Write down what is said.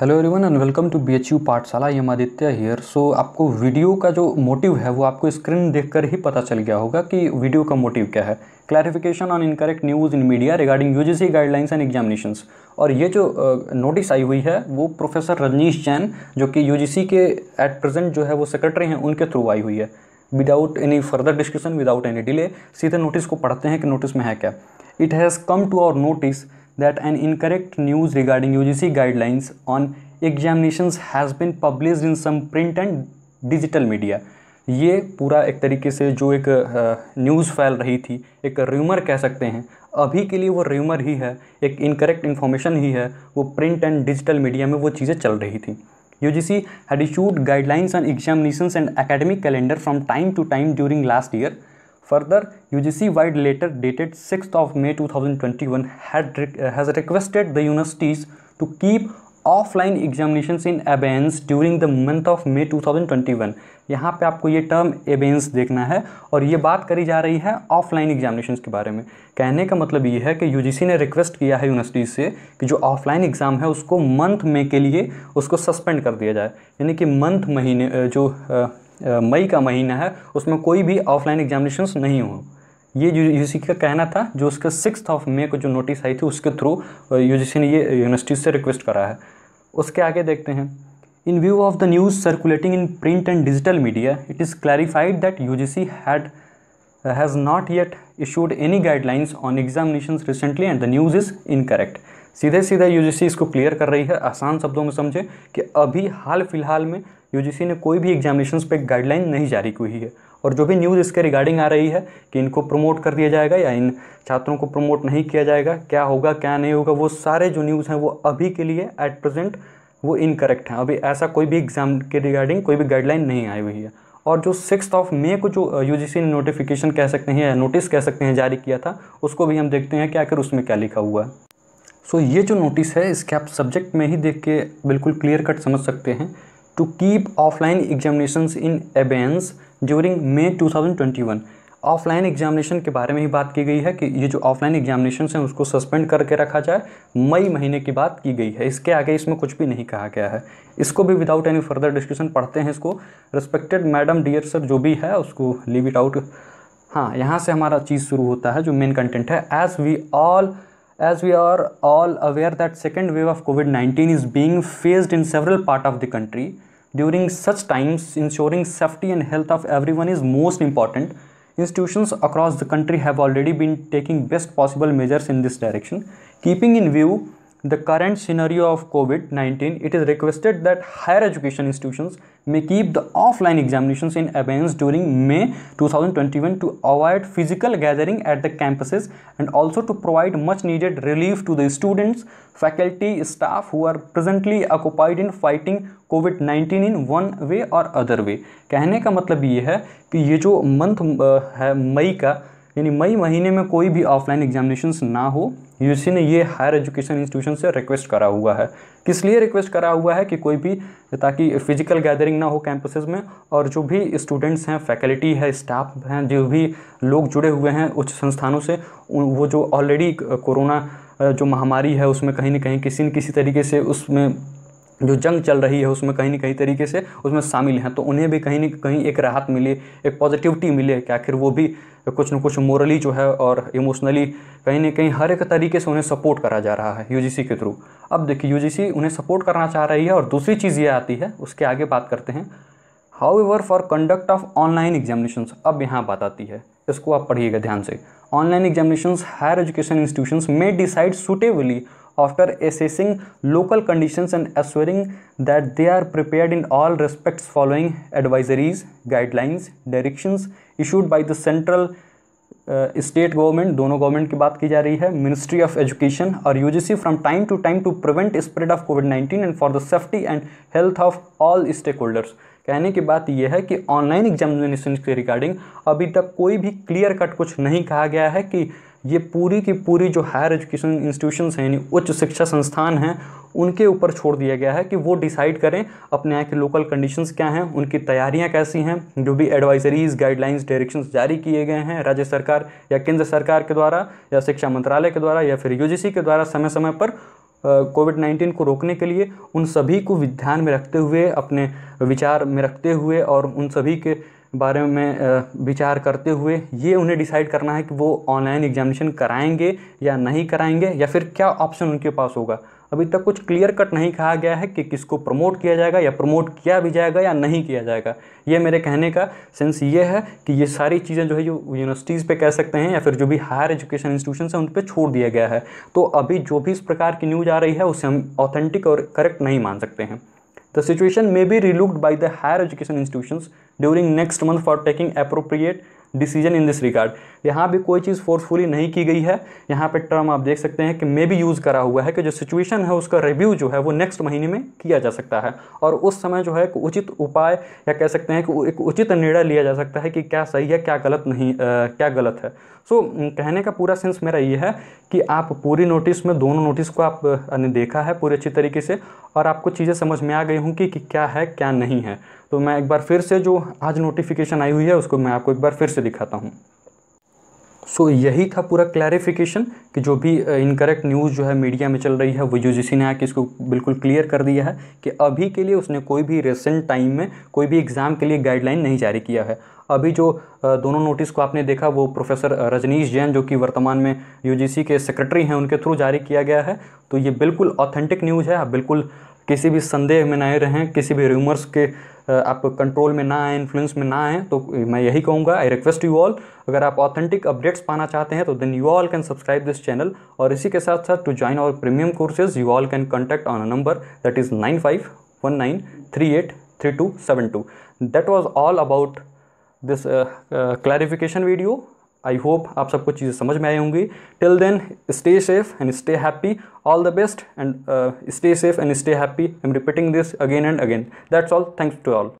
hello everyone and welcome to B H U Pathshala I'm Aditya here so आपको video का जो motive है वो आपको स्क्रीन देखकर ही पता चल गया होगा कि वीडियो का मोटिव क्या है clarification on incorrect news in media regarding UGC guidelines and examinations और ये जो नोटिस आई हुई है वो प्रोफेसर रजनीश जैन जो कि यू के एट प्रेजेंट जो है वो सेक्रेटरी हैं उनके थ्रू आई हुई है without any further discussion without any delay सीधे नोटिस को पढ़ते हैं कि नोटिस में है क्या it has come to our notice that an incorrect news regarding UGC guidelines on examinations has been publish in some print and digital media ये पूरा एक तरीके से जो एक न्यूज़ फैल रही थी एक र्यूमर कह सकते हैं अभी के लिए वो र्यूमर ही है एक इनकरेक्ट इन्फॉर्मेशन ही है वो प्रिंट एंड डिजिटल मीडिया में वो चीज़ें चल रही थी U G C had issued guidelines on examinations and academic calendar from time to time during last year further U G Further, UGC wide letter dated 6th of May 2021 had uh, has requested the universities to keep offline examinations in abeyance during the month of May two thousand twenty one यहाँ पर आपको ये term एबेंस देखना है और ये बात करी जा रही है ऑफलाइन एग्जामिनेशन के बारे में कहने का मतलब ये है कि यू जी सी ने रिक्वेस्ट किया है यूनिवर्सिटीज से कि जो ऑफलाइन एग्ज़ाम है उसको मंथ मे के लिए उसको सस्पेंड कर दिया जाए यानी कि मंथ महीने जो मई का महीना है उसमें कोई भी ऑफलाइन एग्जामिनेशन नहीं हो ये यू का कहना था जो उसके सिक्स ऑफ मे को जो नोटिस आई थी उसके थ्रू यूजीसी ने ये यूनिवर्सिटी से रिक्वेस्ट करा है उसके आगे देखते हैं in view of the news circulating in print and digital media it is clarified that U G C had has not yet any guidelines on examination recently and the news is incorrect सीधे सीधे UGC इसको clear कर रही है आसान शब्दों में समझें कि अभी हाल फिलहाल में यूजीसी ने कोई भी एग्जामिनेशन पे गाइडलाइन नहीं जारी की है और जो भी न्यूज़ इसके रिगार्डिंग आ रही है कि इनको प्रमोट कर दिया जाएगा या इन छात्रों को प्रमोट नहीं किया जाएगा क्या होगा क्या नहीं होगा वो सारे जो न्यूज़ हैं वो अभी के लिए एट प्रेजेंट वो इनकरेक्ट हैं अभी ऐसा कोई भी एग्ज़ाम के रिगार्डिंग कोई भी गाइडलाइन नहीं आई हुई है और जो सिक्स ऑफ मे को जो यू ने नोटिफिकेशन कह सकते हैं या नोटिस कह सकते हैं जारी किया था उसको भी हम देखते हैं कि आखिर उसमें क्या लिखा हुआ है सो ये जो नोटिस है इसके आप सब्जेक्ट में ही देख के बिल्कुल क्लियर कट समझ सकते हैं to keep offline examination in abeyance during May 2021 offline examination के बारे में ही बात की गई है कि ये जो ऑफलाइन एग्जामिनेशन हैं उसको सस्पेंड करके रखा जाए मई महीने की बात की गई है इसके आगे इसमें कुछ भी नहीं कहा गया है इसको भी विदाउट एनी फर्दर डिस्कशन पढ़ते हैं इसको रिस्पेक्टेड मैडम डियर सर जो भी है उसको लीव इट आउट हाँ यहाँ से हमारा चीज़ शुरू होता है जो मेन कंटेंट है as we all as we are all aware that second wave of covid-19 is being faced in several part of the country during such times ensuring safety and health of everyone is most important institutions across the country have already been taking best possible measures in this direction keeping in view the current scenario of COVID-19, it is requested that higher education institutions may keep the offline examinations in abeyance during May 2021 to avoid physical gathering at the campuses and also to provide much needed relief to the students, faculty, staff who are presently occupied in fighting COVID 19 in one way और other वे कहने का मतलब ये है कि ये जो month है मई का यानी मई महीने में कोई भी ऑफलाइन एग्जामिनेशन ना हो यूजीसी ने ये हायर एजुकेशन इंस्टीट्यूशन से रिक्वेस्ट करा हुआ है किस लिए रिक्वेस्ट करा हुआ है कि कोई भी ताकि फिजिकल गैदरिंग ना हो कैंपसेज में और जो भी स्टूडेंट्स हैं फैकल्टी है स्टाफ हैं जो भी लोग जुड़े हुए हैं उच्च संस्थानों से वो जो ऑलरेडी कोरोना जो महामारी है उसमें कहीं ना कहीं किसी न किसी तरीके से उसमें जो जंग चल रही है उसमें कहीं ना कहीं तरीके से उसमें शामिल हैं तो उन्हें भी कहीं ना कहीं एक राहत मिले एक पॉजिटिविटी मिले कि आखिर वो भी कुछ ना कुछ मोरली जो है और इमोशनली कहीं ना कहीं हर एक तरीके से उन्हें सपोर्ट करा जा रहा है यूजीसी के थ्रू अब देखिए यूजीसी उन्हें सपोर्ट करना चाह रही है और दूसरी चीज़ ये आती है उसके आगे बात करते हैं however for conduct of online examination अब यहाँ बात आती है इसको आप पढ़िएगा ध्यान से online examination higher education institution में decide suitably after assessing local condition and assuring that they are prepare in all respect following advisories guidelines directions issued by the central state government दोनों गवर्नमेंट की बात की जा रही है ministry of education और U from time to time to prevent spread of COVID nineteen and for the safety and health of all stakeholders कहने की बात यह है कि ऑनलाइन एग्जामिनेशन के रिगार्डिंग अभी तक कोई भी क्लियर कट कुछ नहीं कहा गया है कि ये पूरी की पूरी जो हायर एजुकेशन इंस्टीट्यूशंस हैं यानी उच्च शिक्षा संस्थान हैं उनके ऊपर छोड़ दिया गया है कि वो डिसाइड करें अपने यहाँ के लोकल कंडीशंस क्या हैं उनकी तैयारियाँ कैसी हैं जो भी एडवाइजरीज गाइडलाइंस डायरेक्शंस जारी किए गए हैं राज्य सरकार या केंद्र सरकार के द्वारा या शिक्षा मंत्रालय के द्वारा या फिर यू के द्वारा समय समय पर कोविड नाइन्टीन को रोकने के लिए उन सभी को ध्यान में रखते हुए अपने विचार में रखते हुए और उन सभी के बारे में विचार करते हुए ये उन्हें डिसाइड करना है कि वो ऑनलाइन एग्जामिनेशन कराएंगे या नहीं कराएंगे या फिर क्या ऑप्शन उनके पास होगा अभी तक कुछ क्लियर कट नहीं कहा गया है कि किसको प्रमोट किया जाएगा या प्रमोट किया भी जाएगा या नहीं किया जाएगा ये मेरे कहने का सेंस ये है कि ये सारी चीज़ें जो है जो यूनिवर्सिटीज़ पे कह सकते हैं या फिर जो भी हायर एजुकेशन इंस्टीट्यूशन है उन पर छोड़ दिया गया है तो अभी जो भी इस प्रकार की न्यूज़ आ रही है उसे हम ऑथेंटिक और करेक्ट नहीं मान सकते हैं the situation may be relooked by the higher education institution during next month for taking appropriate decision in this regard यहाँ भी कोई चीज़ फोर्सफुली नहीं की गई है यहाँ पे टर्म आप देख सकते हैं कि मे भी यूज़ करा हुआ है कि जो सिचुएशन है उसका रिव्यू जो है वो नेक्स्ट महीने में किया जा सकता है और उस समय जो है उचित उपाय या कह सकते हैं कि एक उचित निर्णय लिया जा सकता है कि क्या सही है क्या गलत नहीं आ, क्या गलत है सो so, कहने का पूरा सेंस मेरा ये है कि आप पूरी नोटिस में दोनों नोटिस को आप देखा है पूरी अच्छी तरीके से और आपको चीज़ें समझ में आ गई हूँ कि, कि क्या है क्या नहीं है तो मैं एक बार फिर से जो आज नोटिफिकेशन आई हुई है उसको मैं आपको एक बार फिर से दिखाता हूँ सो so, यही था पूरा क्लैरिफिकेशन कि जो भी इनकरेक्ट न्यूज़ जो है मीडिया में चल रही है वो यूजीसी ने आके इसको बिल्कुल क्लियर कर दिया है कि अभी के लिए उसने कोई भी रिसेंट टाइम में कोई भी एग्ज़ाम के लिए गाइडलाइन नहीं जारी किया है अभी जो दोनों नोटिस को आपने देखा वो प्रोफेसर रजनीश जैन जो कि वर्तमान में यू के सेक्रेटरी हैं उनके थ्रू जारी किया गया है तो ये बिल्कुल ऑथेंटिक न्यूज़ है आप बिल्कुल किसी भी संदेह में नए रहें किसी भी रूमर्स के आप कंट्रोल में ना आए इन्फ्लुएंस में ना आए तो मैं यही कहूँगा आई रिक्वेस्ट यू ऑल अगर आप ऑथेंटिक अपडेट्स पाना चाहते हैं तो then you all can subscribe this channel और इसी के साथ साथ to join our premium courses you all can contact on a number that is nine five one nine three eight three two seven two that was all about this clarification video I hope आप सबको चीज़ें समझ में आई होंगी till then stay safe and stay happy all the best and stay safe and stay happy I am repeating this again and again that's all thanks to all